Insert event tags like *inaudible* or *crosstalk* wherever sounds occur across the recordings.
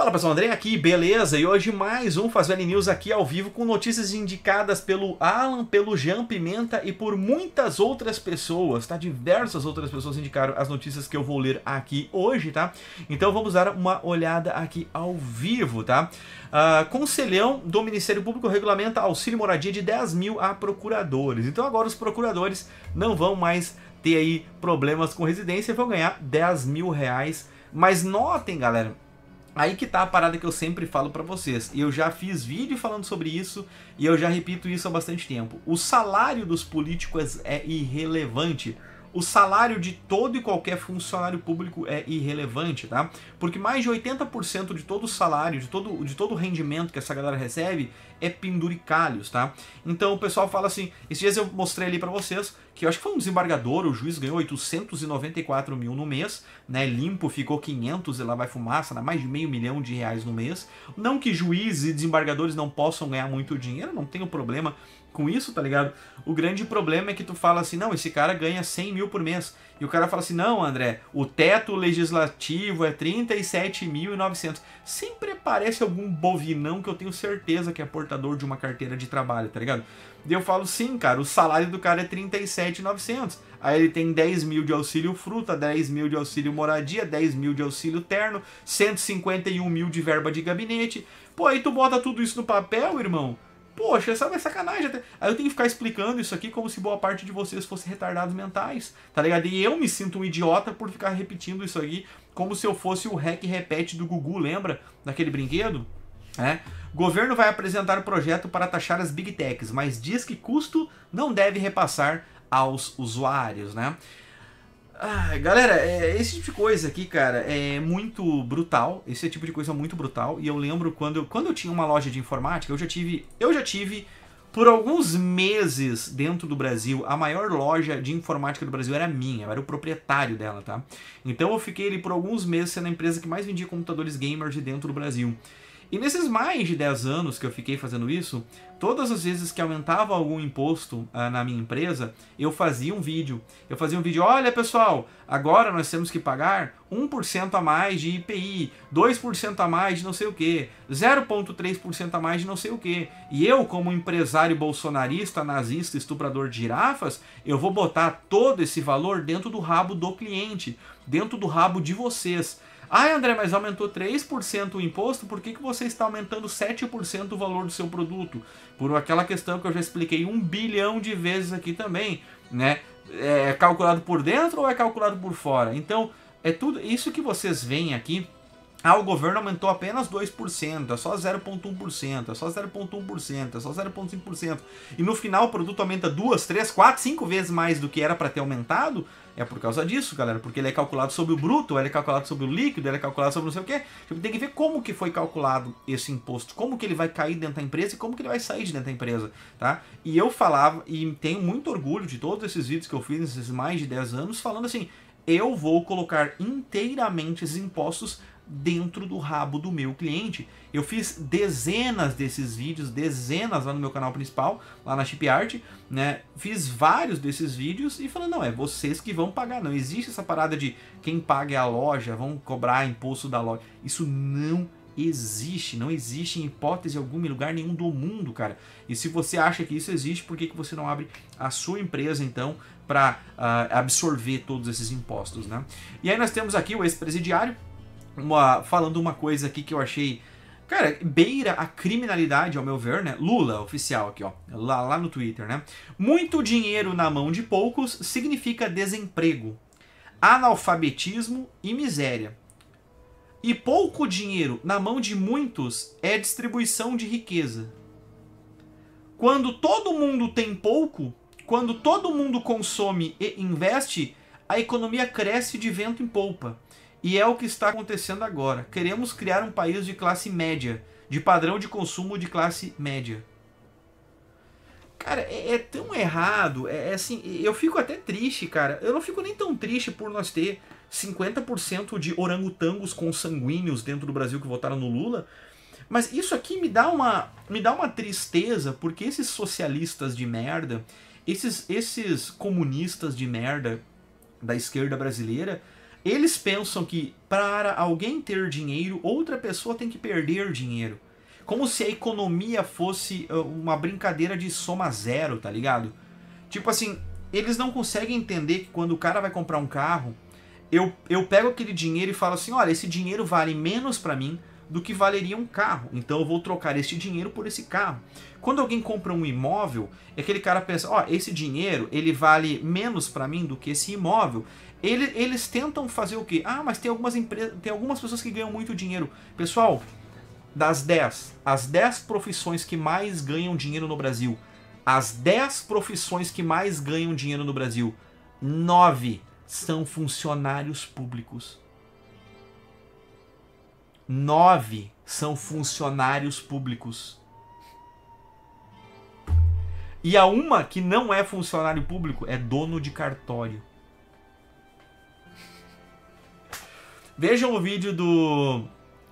Fala pessoal, André aqui, beleza? E hoje mais um Fazendo News aqui ao vivo com notícias indicadas pelo Alan, pelo Jean Pimenta e por muitas outras pessoas, tá? Diversas outras pessoas indicaram as notícias que eu vou ler aqui hoje, tá? Então vamos dar uma olhada aqui ao vivo, tá? Uh, Conselhão do Ministério Público regulamenta auxílio moradia de 10 mil a procuradores. Então agora os procuradores não vão mais ter aí problemas com residência e vão ganhar 10 mil reais. Mas notem, galera Aí que tá a parada que eu sempre falo para vocês. Eu já fiz vídeo falando sobre isso e eu já repito isso há bastante tempo. O salário dos políticos é irrelevante. O salário de todo e qualquer funcionário público é irrelevante, tá? Porque mais de 80% de todo o salário, de todo, de todo o rendimento que essa galera recebe é penduricalhos, tá? Então o pessoal fala assim, esses dias eu mostrei ali para vocês que eu acho que foi um desembargador, o juiz ganhou 894 mil no mês, né? Limpo ficou 500 e lá vai fumaça, dá mais de meio milhão de reais no mês. Não que juízes e desembargadores não possam ganhar muito dinheiro, não tenho problema com isso, tá ligado? O grande problema é que tu fala assim, não, esse cara ganha 100 mil por mês. E o cara fala assim, não, André, o teto legislativo é 37.900. Sempre aparece algum bovinão que eu tenho certeza que é portador de uma carteira de trabalho, tá ligado? E eu falo, sim, cara, o salário do cara é 37 7.900. Aí ele tem 10 mil de auxílio fruta, 10 mil de auxílio moradia, 10 mil de auxílio terno, 151 mil de verba de gabinete. Pô, aí tu bota tudo isso no papel, irmão. Poxa, sabe, é sacanagem. Até... Aí eu tenho que ficar explicando isso aqui como se boa parte de vocês fossem retardados mentais, tá ligado? E eu me sinto um idiota por ficar repetindo isso aqui como se eu fosse o hack repete do Gugu, lembra? Daquele brinquedo? É. Governo vai apresentar projeto para taxar as big techs, mas diz que custo não deve repassar aos usuários, né? Ah, galera, é, esse tipo de coisa aqui, cara, é muito brutal. Esse tipo de coisa é muito brutal. E eu lembro quando eu, quando eu tinha uma loja de informática, eu já tive, eu já tive por alguns meses dentro do Brasil, a maior loja de informática do Brasil era minha, eu era o proprietário dela, tá? Então eu fiquei ali por alguns meses sendo a empresa que mais vendia computadores gamers dentro do Brasil. E nesses mais de 10 anos que eu fiquei fazendo isso, todas as vezes que aumentava algum imposto ah, na minha empresa, eu fazia um vídeo. Eu fazia um vídeo, olha pessoal, agora nós temos que pagar 1% a mais de IPI, 2% a mais de não sei o que, 0,3% a mais de não sei o que. E eu, como empresário bolsonarista, nazista, estuprador de girafas, eu vou botar todo esse valor dentro do rabo do cliente, dentro do rabo de vocês ah, André, mas aumentou 3% o imposto, por que, que você está aumentando 7% o valor do seu produto? Por aquela questão que eu já expliquei um bilhão de vezes aqui também, né? É calculado por dentro ou é calculado por fora? Então, é tudo isso que vocês veem aqui ah, o governo aumentou apenas 2%, é só 0,1%, é só 0,1%, é só 0,5%. E no final o produto aumenta duas, três, quatro, cinco vezes mais do que era para ter aumentado. É por causa disso, galera, porque ele é calculado sobre o bruto, ele é calculado sobre o líquido, ele é calculado sobre não sei o quê. Então, tem que ver como que foi calculado esse imposto, como que ele vai cair dentro da empresa e como que ele vai sair de dentro da empresa, tá? E eu falava, e tenho muito orgulho de todos esses vídeos que eu fiz nesses mais de 10 anos, falando assim, eu vou colocar inteiramente esses impostos dentro do rabo do meu cliente. Eu fiz dezenas desses vídeos, dezenas lá no meu canal principal, lá na Chip Art, né? Fiz vários desses vídeos e falando, não, é vocês que vão pagar, não existe essa parada de quem paga é a loja, vão cobrar imposto da loja. Isso não existe, não existe em hipótese alguma em lugar nenhum do mundo, cara. E se você acha que isso existe, por que, que você não abre a sua empresa então para uh, ah, absorver todos esses impostos, né? E aí nós temos aqui o ex-presidiário uma, falando uma coisa aqui que eu achei. Cara, beira a criminalidade, ao meu ver, né? Lula, oficial aqui, ó. Lá, lá no Twitter, né? Muito dinheiro na mão de poucos significa desemprego, analfabetismo e miséria. E pouco dinheiro na mão de muitos é distribuição de riqueza. Quando todo mundo tem pouco, quando todo mundo consome e investe, a economia cresce de vento em polpa. E é o que está acontecendo agora. Queremos criar um país de classe média, de padrão de consumo de classe média. Cara, é, é tão errado, é, é, assim, eu fico até triste, cara. Eu não fico nem tão triste por nós ter 50% de orangotangos consanguíneos dentro do Brasil que votaram no Lula, mas isso aqui me dá uma, me dá uma tristeza, porque esses socialistas de merda, esses, esses comunistas de merda da esquerda brasileira, eles pensam que para alguém ter dinheiro, outra pessoa tem que perder dinheiro. Como se a economia fosse ah, uma brincadeira de soma zero, tá ligado? Tipo assim, eles não conseguem entender que quando o cara vai comprar um carro, eu, eu pego aquele dinheiro e falo assim: olha, esse dinheiro vale menos para mim do que valeria um carro. Então eu vou trocar este dinheiro por esse carro. Quando alguém compra um imóvel, é aquele cara pensa: ó, oh, esse dinheiro ele vale menos para mim do que esse imóvel. Ele, eles tentam fazer o quê? Ah, mas tem algumas empresas, tem algumas pessoas que ganham muito dinheiro. Pessoal, das 10, as 10 profissões que mais ganham dinheiro no Brasil, as 10 profissões que mais ganham dinheiro no Brasil, 9 são funcionários públicos. 9 são funcionários públicos. E a uma que não é funcionário público é dono de cartório. Vejam o vídeo do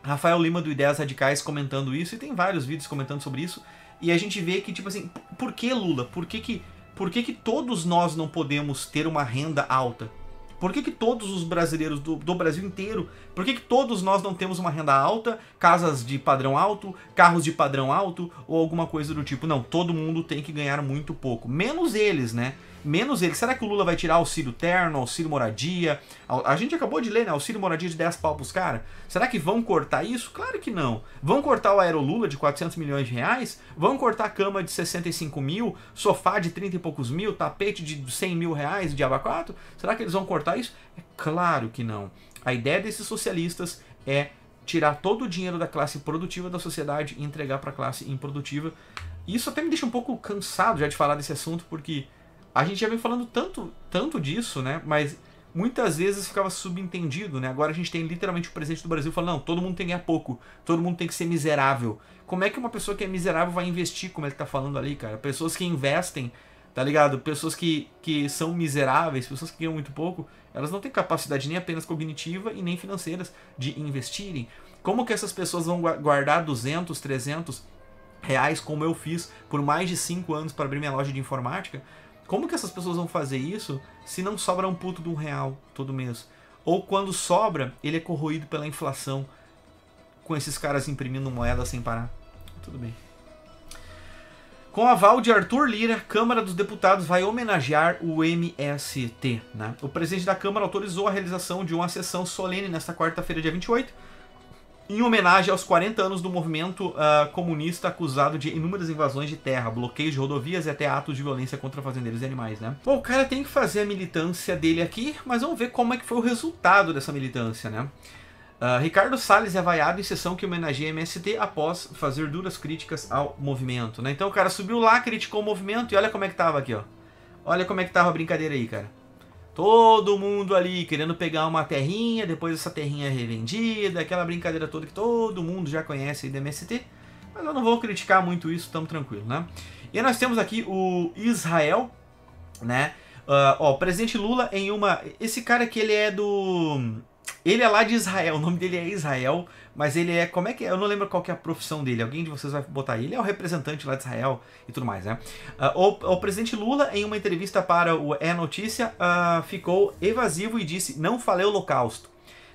Rafael Lima do Ideias Radicais comentando isso, e tem vários vídeos comentando sobre isso, e a gente vê que, tipo assim, por que Lula? Por que que, por que, que todos nós não podemos ter uma renda alta? Por que, que todos os brasileiros do, do Brasil inteiro, por que, que todos nós não temos uma renda alta, casas de padrão alto, carros de padrão alto ou alguma coisa do tipo? Não, todo mundo tem que ganhar muito pouco, menos eles, né? menos ele. Será que o Lula vai tirar auxílio terno, auxílio moradia? A gente acabou de ler, né? Auxílio moradia de 10 pau pros caras. Será que vão cortar isso? Claro que não. Vão cortar o Aero Lula de 400 milhões de reais? Vão cortar cama de 65 mil? Sofá de 30 e poucos mil? Tapete de 100 mil reais? de 4? Será que eles vão cortar isso? É claro que não. A ideia desses socialistas é tirar todo o dinheiro da classe produtiva da sociedade e entregar para a classe improdutiva. Isso até me deixa um pouco cansado já de falar desse assunto, porque a gente já vem falando tanto, tanto disso, né? Mas muitas vezes ficava subentendido, né? Agora a gente tem literalmente o presidente do Brasil falando, não, todo mundo tem que ganhar pouco, todo mundo tem que ser miserável. Como é que uma pessoa que é miserável vai investir, como ele tá falando ali, cara? Pessoas que investem, tá ligado? Pessoas que, que são miseráveis, pessoas que ganham muito pouco, elas não têm capacidade nem apenas cognitiva e nem financeiras de investirem. Como que essas pessoas vão guardar 200, 300 reais, como eu fiz por mais de 5 anos para abrir minha loja de informática? Como que essas pessoas vão fazer isso se não sobra um puto de um real todo mês? Ou quando sobra, ele é corroído pela inflação, com esses caras imprimindo moeda sem parar. Tudo bem. Com aval de Arthur Lira, Câmara dos Deputados vai homenagear o MST. Né? O presidente da Câmara autorizou a realização de uma sessão solene nesta quarta-feira, dia 28, em homenagem aos 40 anos do movimento uh, comunista acusado de inúmeras invasões de terra, bloqueios de rodovias e até atos de violência contra fazendeiros e animais, né? Bom, o cara tem que fazer a militância dele aqui, mas vamos ver como é que foi o resultado dessa militância, né? Uh, Ricardo Salles é vaiado em sessão que homenageia MST após fazer duras críticas ao movimento, né? Então o cara subiu lá, criticou o movimento e olha como é que tava aqui, ó. Olha como é que tava a brincadeira aí, cara. Todo mundo ali querendo pegar uma terrinha, depois essa terrinha é revendida, aquela brincadeira toda que todo mundo já conhece da MST. Mas eu não vou criticar muito isso, estamos tranquilo, né? E nós temos aqui o Israel, né? Uh, ó, o presidente Lula em uma... Esse cara que ele é do... Ele é lá de Israel, o nome dele é Israel, mas ele é. Como é que é? Eu não lembro qual é a profissão dele. Alguém de vocês vai botar. Ele é o representante lá de Israel e tudo mais, né? Uh, o, o, presidente Lula, em uma entrevista para o É Notícia, uh, ficou evasivo e disse: Não falei holocausto.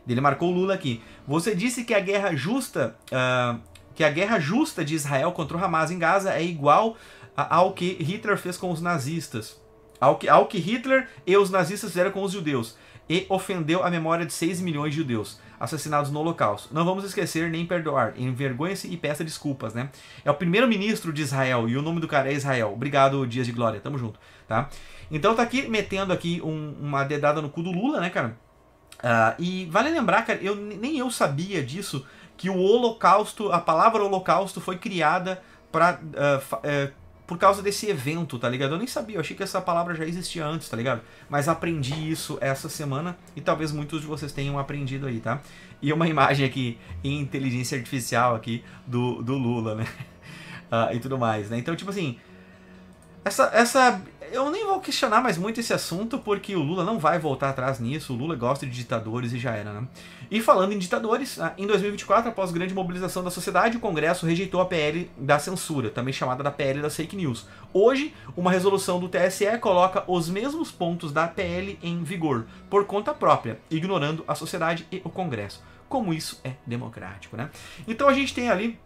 Ele marcou Lula aqui. Você disse que a guerra justa. Uh, que a guerra justa de Israel contra o Hamas em Gaza é igual ao que Hitler fez com os nazistas. Ao que, ao que Hitler e os nazistas fizeram com os judeus e ofendeu a memória de 6 milhões de judeus assassinados no Holocausto. Não vamos esquecer nem perdoar. Envergonhe-se e peça desculpas, né? É o primeiro-ministro de Israel e o nome do cara é Israel. Obrigado, Dias de Glória. Tamo junto, tá? Então tá aqui metendo aqui um, uma dedada no cu do Lula, né, cara? Uh, e vale lembrar, cara, eu, nem eu sabia disso, que o Holocausto, a palavra Holocausto foi criada para uh, ah, uh, eh, por causa desse evento, tá ligado? Eu nem sabia, eu achei que essa palavra já existia antes, tá ligado? Mas aprendi isso essa semana e talvez muitos de vocês tenham aprendido aí, tá? E uma *laughs* imagem aqui em inteligência artificial aqui do, do Lula, né? Uh, *laughs* e tudo mais, né? Então, tipo assim, essa, essa eu nem vou questionar mais muito esse assunto, porque o Lula não vai voltar atrás nisso. O Lula gosta de ditadores e já era, né? E falando em ditadores, ah, em 2024, após grande mobilização da sociedade, o Congresso rejeitou a PL da censura, também chamada da PL da fake news. Hoje, uma resolução do TSE coloca os mesmos pontos da PL em vigor, por conta própria, ignorando a sociedade e o Congresso. Como isso é democrático, né? Então a gente tem ali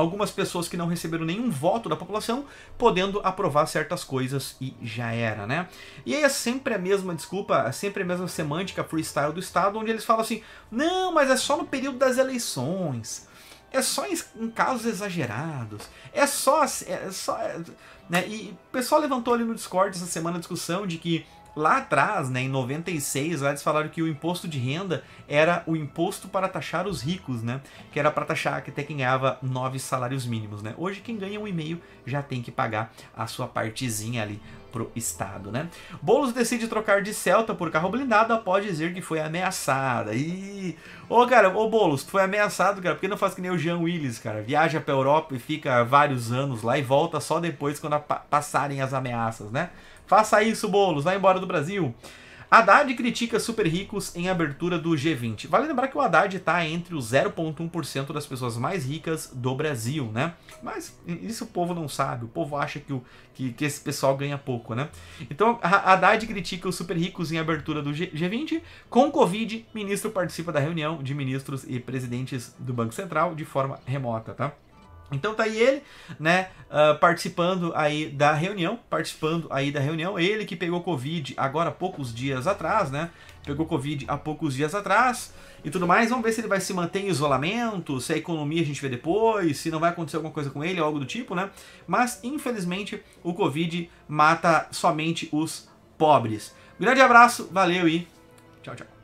algumas pessoas que não receberam nenhum voto da população podendo aprovar certas coisas e já era, né? E aí é sempre a mesma desculpa, é sempre a mesma semântica freestyle do Estado, onde eles falam assim: não, mas é só no período das eleições. É só em, casos exagerados. É só. É só é, né? E o pessoal levantou ali no Discord essa semana a discussão de que lá atrás, né, em 96, lá eles falaram que o imposto de renda era o imposto para taxar os ricos, né? Que era para taxar até quem ganhava nove salários mínimos, né? Hoje quem ganha um e meio já tem que pagar a sua partezinha ali pro estado, né? Boulos decide trocar de Celta por carro blindado após dizer que foi ameaçada. E ô cara, ô Boulos, tu foi ameaçado, cara, porque não faz que nem o Jean Willis, cara, viaja para Europa e fica vários anos lá e volta só depois quando passarem as ameaças, né? Faça isso, Boulos, vai embora do Brasil. Haddad critica super ricos em abertura do G20. Vale lembrar que o Haddad está entre os 0,1% das pessoas mais ricas do Brasil, né? Mas isso o povo não sabe, o povo acha que, o, que, que esse pessoal ganha pouco, né? Então, Haddad critica os super ricos em abertura do G, G20. Com Covid, ministro participa da reunião de ministros e presidentes do Banco Central de forma remota, tá? Então tá aí ele, né, uh, participando aí da reunião, participando aí da reunião, ele que pegou Covid agora há poucos dias atrás, né, pegou Covid há poucos dias atrás e tudo mais, vamos ver se ele vai se manter em isolamento, se a economia a gente vê depois, se não vai acontecer alguma coisa com ele, algo do tipo, né, mas infelizmente o Covid mata somente os pobres. Grande abraço, valeu e tchau, tchau.